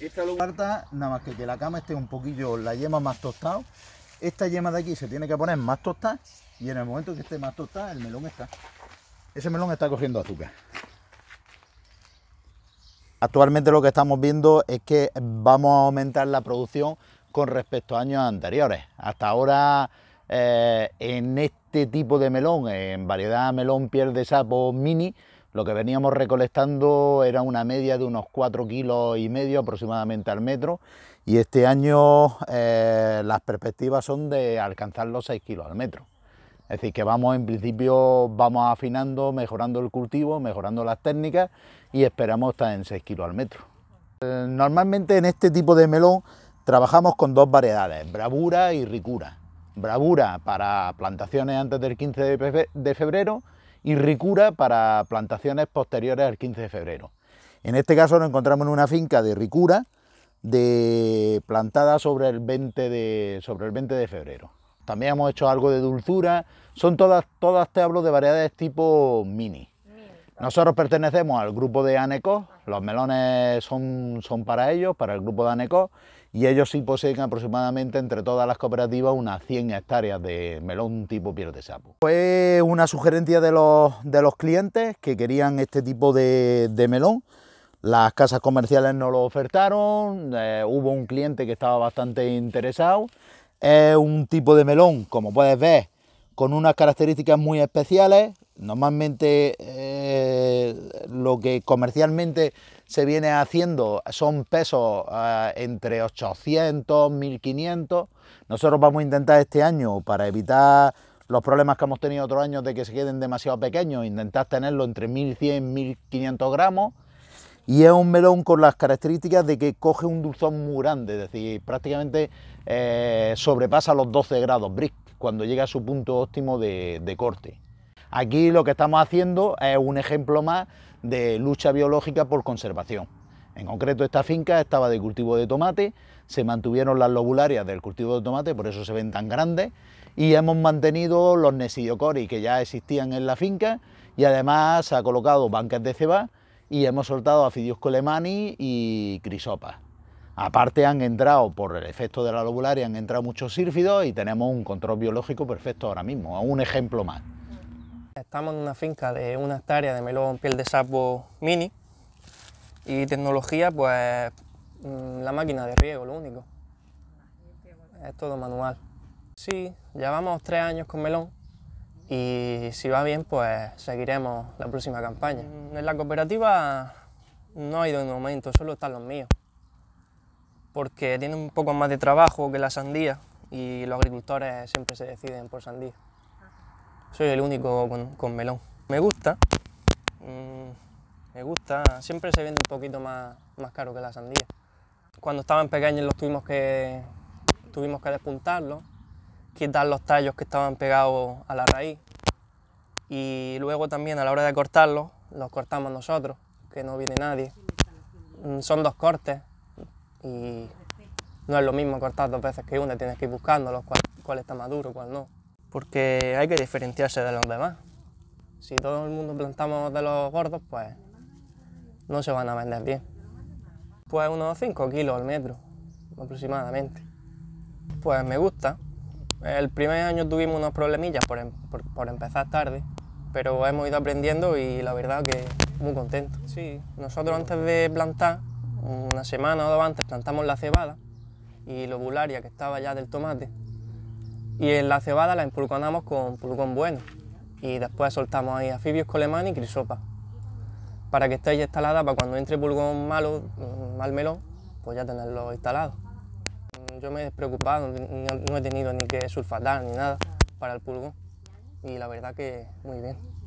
Esta está nada más que que la cama esté un poquillo, la yema más tostada. Esta yema de aquí se tiene que poner más tostada y en el momento que esté más tostada el melón está. Ese melón está cogiendo azúcar. Actualmente lo que estamos viendo es que vamos a aumentar la producción con respecto a años anteriores. Hasta ahora eh, en este tipo de melón, en variedad melón piel de sapo mini, lo que veníamos recolectando era una media de unos 4 kilos y medio aproximadamente al metro y este año eh, las perspectivas son de alcanzar los 6 kilos al metro. Es decir, que vamos en principio vamos afinando, mejorando el cultivo, mejorando las técnicas y esperamos estar en 6 kilos al metro. Eh, normalmente en este tipo de melón trabajamos con dos variedades, bravura y ricura. Bravura para plantaciones antes del 15 de febrero y ricura para plantaciones posteriores al 15 de febrero. En este caso nos encontramos en una finca de ricura de plantada sobre el 20 de, sobre el 20 de febrero. También hemos hecho algo de dulzura. Son todas, todas te hablo de variedades tipo mini. Nosotros pertenecemos al grupo de ANECO, los melones son, son para ellos, para el grupo de ANECO, y ellos sí poseen aproximadamente entre todas las cooperativas unas 100 hectáreas de melón tipo piel de sapo. Fue una sugerencia de los, de los clientes que querían este tipo de, melón, las casas comerciales nos lo ofertaron, eh, hubo un cliente que estaba bastante interesado, es un tipo de melón, como puedes ver, con unas características muy especiales, Normalmente eh, lo que comercialmente se viene haciendo son pesos eh, entre 800, 1500. Nosotros vamos a intentar este año, para evitar los problemas que hemos tenido otros años de que se queden demasiado pequeños, intentar tenerlo entre 1100 1500 gramos. Y es un melón con las características de que coge un dulzón muy grande, es decir, prácticamente eh, sobrepasa los 12 grados brick cuando llega a su punto óptimo de corte. Aquí lo que estamos haciendo es un ejemplo más de lucha biológica por conservación. En concreto, esta finca estaba de cultivo de tomate, se mantuvieron las lobularias del cultivo de tomate, por eso se ven tan grandes, y hemos mantenido los nesillocoris que ya existían en la finca, y además se ha colocado bancas de cebá... y hemos soltado afidius colemani y crisopas. Aparte han entrado, por el efecto de la lobularia, han entrado muchos sírfidos y tenemos un control biológico perfecto ahora mismo, un ejemplo más. Estamos en una finca de una hectárea de melón piel de sapo mini y tecnología, pues mm, la máquina de riego, lo único. Es todo manual. Sí, llevamos tres años con melón y si va bien, pues seguiremos la próxima campaña. En la cooperativa no ha ido en momento solo están los míos, porque tienen un poco más de trabajo que la sandía y los agricultores siempre se deciden por sandía soy el único con, melón. Me gusta, mm, me gusta, siempre se vende un poquito más, más caro que la sandía. Cuando estaban pequeños los tuvimos que, tuvimos que despuntarlos, quitar los tallos que estaban pegados a la raíz y luego también a la hora de cortarlos, los cortamos nosotros, que no viene nadie. Mm, son dos cortes y no es lo mismo cortar dos veces que una, tienes que ir buscando cuál, cuál está maduro, duro, cuál no porque hay que diferenciarse de los demás. Si todo el mundo plantamos de los gordos, pues no se van a vender bien. Pues unos 5 kilos al metro, aproximadamente. Pues me gusta. El primer año tuvimos unos problemillas em-, por, empezar tarde, pero hemos ido aprendiendo y la verdad que muy contento. Sí, nosotros antes de plantar, una semana o dos antes, plantamos la cebada y lobularia que estaba ya del tomate y en la cebada la empulconamos con pulgón bueno y después soltamos ahí afibios colemanes y crisopa para que esté ya instalada para cuando entre pulgón malo, mm, mal melón, pues ya tenerlo instalado. Mm, yo me he despreocupado, no he tenido ni que sulfatar ni nada para el pulgón y la verdad que muy bien.